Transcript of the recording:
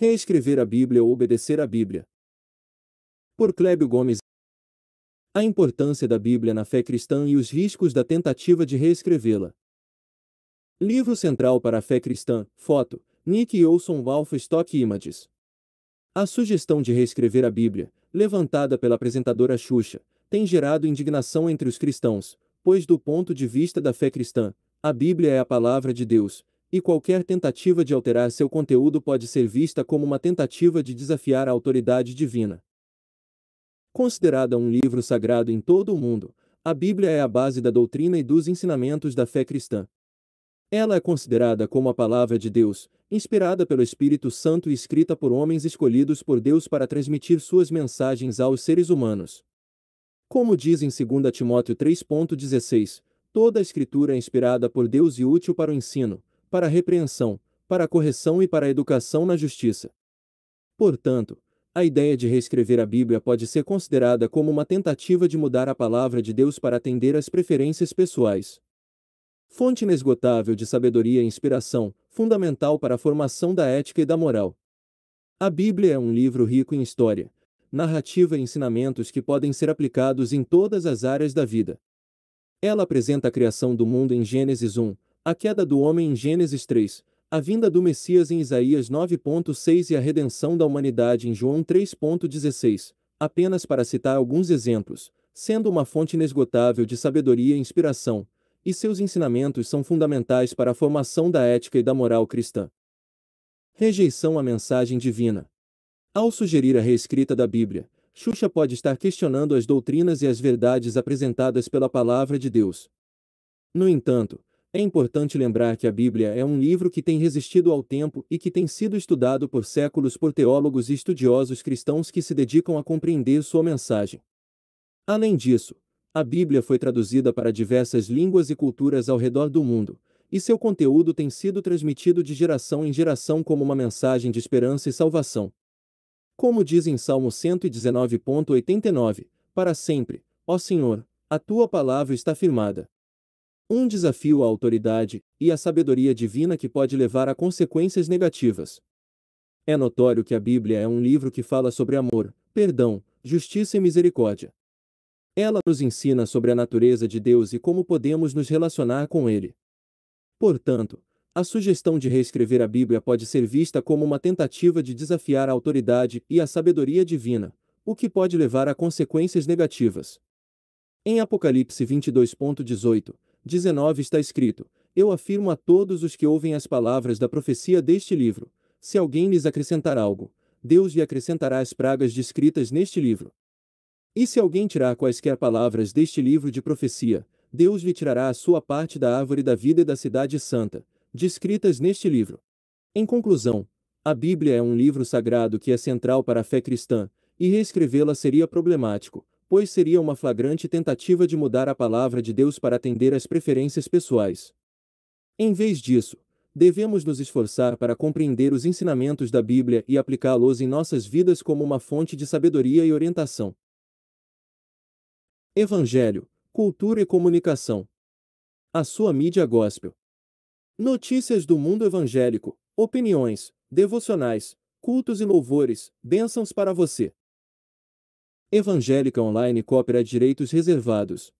reescrever a Bíblia ou obedecer à Bíblia. Por Clébio Gomes. A importância da Bíblia na fé cristã e os riscos da tentativa de reescrevê-la. Livro Central para a Fé Cristã, foto, Nick Olson Alpha Stock Images. A sugestão de reescrever a Bíblia, levantada pela apresentadora Xuxa, tem gerado indignação entre os cristãos, pois, do ponto de vista da fé cristã, a Bíblia é a palavra de Deus, e qualquer tentativa de alterar seu conteúdo pode ser vista como uma tentativa de desafiar a autoridade divina. Considerada um livro sagrado em todo o mundo, a Bíblia é a base da doutrina e dos ensinamentos da fé cristã. Ela é considerada como a palavra de Deus, inspirada pelo Espírito Santo e escrita por homens escolhidos por Deus para transmitir suas mensagens aos seres humanos. Como diz em 2 Timóteo 3.16, toda a escritura é inspirada por Deus e útil para o ensino, para a repreensão, para a correção e para a educação na justiça. Portanto, a ideia de reescrever a Bíblia pode ser considerada como uma tentativa de mudar a palavra de Deus para atender às preferências pessoais. Fonte inesgotável de sabedoria e inspiração, fundamental para a formação da ética e da moral. A Bíblia é um livro rico em história, narrativa e ensinamentos que podem ser aplicados em todas as áreas da vida. Ela apresenta a criação do mundo em Gênesis 1, a queda do homem em Gênesis 3, a vinda do Messias em Isaías 9.6 e a redenção da humanidade em João 3.16, apenas para citar alguns exemplos, sendo uma fonte inesgotável de sabedoria e inspiração, e seus ensinamentos são fundamentais para a formação da ética e da moral cristã. Rejeição à mensagem divina. Ao sugerir a reescrita da Bíblia, Xuxa pode estar questionando as doutrinas e as verdades apresentadas pela palavra de Deus. No entanto, é importante lembrar que a Bíblia é um livro que tem resistido ao tempo e que tem sido estudado por séculos por teólogos e estudiosos cristãos que se dedicam a compreender sua mensagem. Além disso, a Bíblia foi traduzida para diversas línguas e culturas ao redor do mundo, e seu conteúdo tem sido transmitido de geração em geração como uma mensagem de esperança e salvação. Como diz em Salmo 119.89, para sempre, ó Senhor, a tua palavra está firmada. Um desafio à autoridade e à sabedoria divina que pode levar a consequências negativas. É notório que a Bíblia é um livro que fala sobre amor, perdão, justiça e misericórdia. Ela nos ensina sobre a natureza de Deus e como podemos nos relacionar com Ele. Portanto, a sugestão de reescrever a Bíblia pode ser vista como uma tentativa de desafiar a autoridade e a sabedoria divina, o que pode levar a consequências negativas. Em Apocalipse 22.18, 19 está escrito: Eu afirmo a todos os que ouvem as palavras da profecia deste livro: se alguém lhes acrescentar algo, Deus lhe acrescentará as pragas descritas neste livro. E se alguém tirar quaisquer palavras deste livro de profecia, Deus lhe tirará a sua parte da árvore da vida e da cidade santa, descritas neste livro. Em conclusão, a Bíblia é um livro sagrado que é central para a fé cristã, e reescrevê-la seria problemático, pois seria uma flagrante tentativa de mudar a palavra de Deus para atender às preferências pessoais. Em vez disso, devemos nos esforçar para compreender os ensinamentos da Bíblia e aplicá-los em nossas vidas como uma fonte de sabedoria e orientação. Evangelho, Cultura e Comunicação. A sua mídia gospel. Notícias do mundo evangélico, opiniões, devocionais, cultos e louvores, bênçãos para você. Evangélica Online Cooperar Direitos Reservados